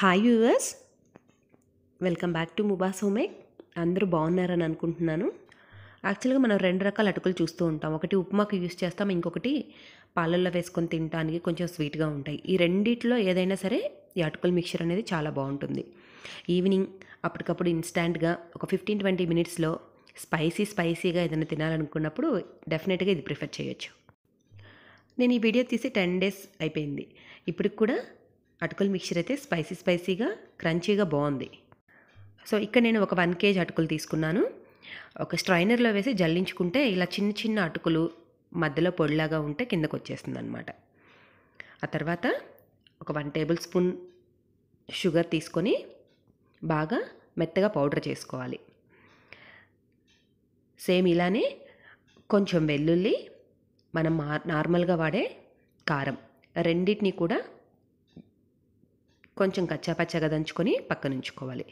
hi యూవర్స్ welcome back to ముబాస్ హోమేక్ అందరూ బాగున్నారని అనుకుంటున్నాను యాక్చువల్గా మనం రెండు రకాల అటుకులు చూస్తూ ఉంటాం ఒకటి ఉప్మాకి యూస్ చేస్తాం ఇంకొకటి పాలల్లో వేసుకొని తినడానికి కొంచెం స్వీట్గా ఉంటాయి ఈ రెండిట్లో ఏదైనా సరే ఈ అటుకుల మిక్చర్ అనేది చాలా బాగుంటుంది ఈవినింగ్ అప్పటికప్పుడు ఇన్స్టాంట్గా ఒక ఫిఫ్టీన్ ట్వంటీ మినిట్స్లో స్పైసీ స్పైసీగా ఏదైనా తినాలనుకున్నప్పుడు డెఫినెట్గా ఇది ప్రిఫర్ చేయొచ్చు నేను ఈ వీడియో తీసి టెన్ డేస్ అయిపోయింది ఇప్పటికి కూడా అటుకుల మిక్చర్ అయితే స్పైసీ స్పైసీగా క్రంచీగా బాగుంది సో ఇక్కడ నేను ఒక వన్ కేజీ అటుకులు తీసుకున్నాను ఒక స్ట్రైనర్లో వేసి జల్లించుకుంటే ఇలా చిన్న చిన్న అటుకులు మధ్యలో పొడిలాగా ఉంటే కిందకు వచ్చేస్తుంది అనమాట ఆ తర్వాత ఒక వన్ టేబుల్ స్పూన్ షుగర్ తీసుకొని బాగా మెత్తగా పౌడర్ చేసుకోవాలి సేమ్ ఇలానే కొంచెం వెల్లుల్లి మనం నార్మల్గా వాడే కారం రెండింటిని కూడా కొంచెం కచ్చాపచ్చాగా దంచుకొని పక్కనుంచుకోవాలి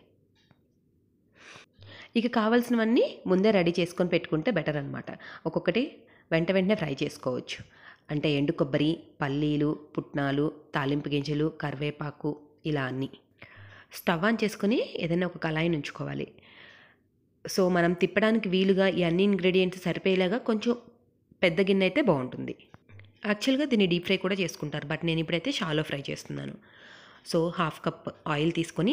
ఇక కావాల్సినవన్నీ ముందే రెడీ చేసుకొని పెట్టుకుంటే బెటర్ అనమాట ఒక్కొక్కటి వెంట వెంటనే ఫ్రై చేసుకోవచ్చు అంటే ఎండు కొబ్బరి పల్లీలు పుట్నాలు తాలింపు గింజలు కరివేపాకు ఇలా అన్నీ స్టవ్ ఆన్ చేసుకుని ఏదైనా ఒక కళాయిని ఉంచుకోవాలి సో మనం తిప్పడానికి వీలుగా ఈ అన్ని ఇంగ్రీడియంట్స్ సరిపోయేలాగా కొంచెం పెద్ద గిన్నె అయితే బాగుంటుంది యాక్చువల్గా దీన్ని డీప్ ఫ్రై కూడా చేసుకుంటారు బట్ నేను ఇప్పుడైతే షాలో ఫ్రై చేస్తున్నాను సో హాఫ్ కప్ ఆయిల్ తీసుకొని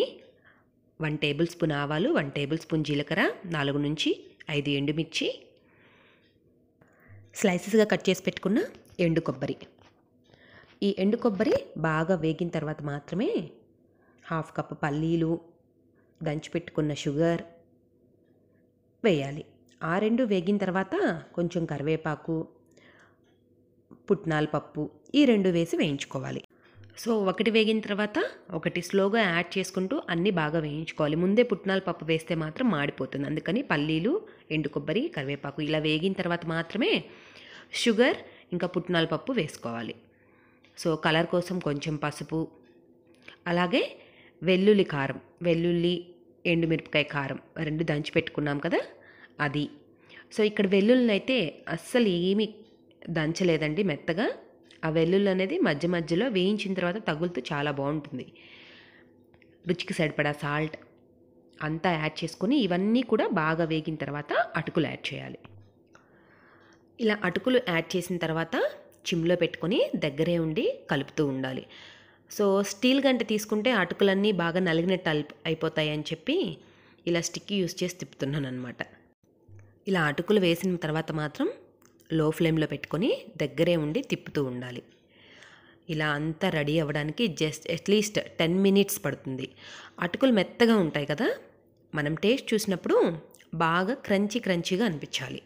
వన్ టేబుల్ స్పూన్ ఆవాలు వన్ టేబుల్ స్పూన్ జీలకర్ర నాలుగు నుంచి ఐదు ఎండుమిర్చి స్లైసెస్గా కట్ చేసి పెట్టుకున్న ఎండు కొబ్బరి ఈ ఎండు కొబ్బరి బాగా వేగిన తర్వాత మాత్రమే హాఫ్ కప్ పల్లీలు దంచిపెట్టుకున్న షుగర్ వేయాలి ఆ రెండు వేగిన తర్వాత కొంచెం కరివేపాకు పుట్నాల పప్పు ఈ రెండు వేసి వేయించుకోవాలి సో ఒకటి వేగిన తర్వాత ఒకటి స్లోగా యాడ్ చేసుకుంటూ అన్నీ బాగా వేయించుకోవాలి ముందే పుట్నాల పప్పు వేస్తే మాత్రం మాడిపోతుంది అందుకని పల్లీలు ఎండు కొబ్బరి కరివేపాకు ఇలా వేగిన తర్వాత మాత్రమే షుగర్ ఇంకా పుట్నాల పప్పు వేసుకోవాలి సో కలర్ కోసం కొంచెం పసుపు అలాగే వెల్లుల్లి కారం వెల్లుల్లి ఎండుమిరపకాయ కారం రెండు దంచి పెట్టుకున్నాం కదా అది సో ఇక్కడ వెల్లుల్లిని అయితే అస్సలు ఏమీ దంచలేదండి మెత్తగా ఆ వెల్లుల్లి అనేది మధ్య మధ్యలో వేయించిన తర్వాత తగులుతూ చాలా బాగుంటుంది రుచికి సరిపడా సాల్ట్ అంతా యాడ్ చేసుకొని ఇవన్నీ కూడా బాగా వేగిన తర్వాత అటుకులు యాడ్ చేయాలి ఇలా అటుకులు యాడ్ చేసిన తర్వాత చిమ్లో పెట్టుకొని దగ్గరే ఉండి కలుపుతూ ఉండాలి సో స్టీల్ గంట తీసుకుంటే అటుకులన్నీ బాగా నలిగినట్టు అయిపోతాయి అని చెప్పి ఇలా స్టిక్ యూస్ చేసి తిప్పుతున్నాను అనమాట ఇలా అటుకులు వేసిన తర్వాత మాత్రం లో ఫ్లేమ్లో పెట్టుకొని దగ్గరే ఉండి తిప్పుతూ ఉండాలి ఇలా అంతా రెడీ అవ్వడానికి జస్ట్ అట్లీస్ట్ టెన్ మినిట్స్ పడుతుంది అటుకులు మెత్తగా ఉంటాయి కదా మనం టేస్ట్ చూసినప్పుడు బాగా క్రంచి క్రంచిగా అనిపించాలి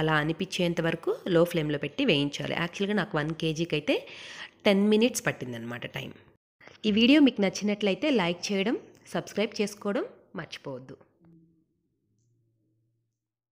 అలా అనిపించేంత వరకు లో ఫ్లేమ్లో పెట్టి వేయించాలి యాక్చువల్గా నాకు వన్ కేజీకి అయితే టెన్ మినిట్స్ పట్టిందనమాట టైం ఈ వీడియో మీకు నచ్చినట్లయితే లైక్ చేయడం సబ్స్క్రైబ్ చేసుకోవడం మర్చిపోవద్దు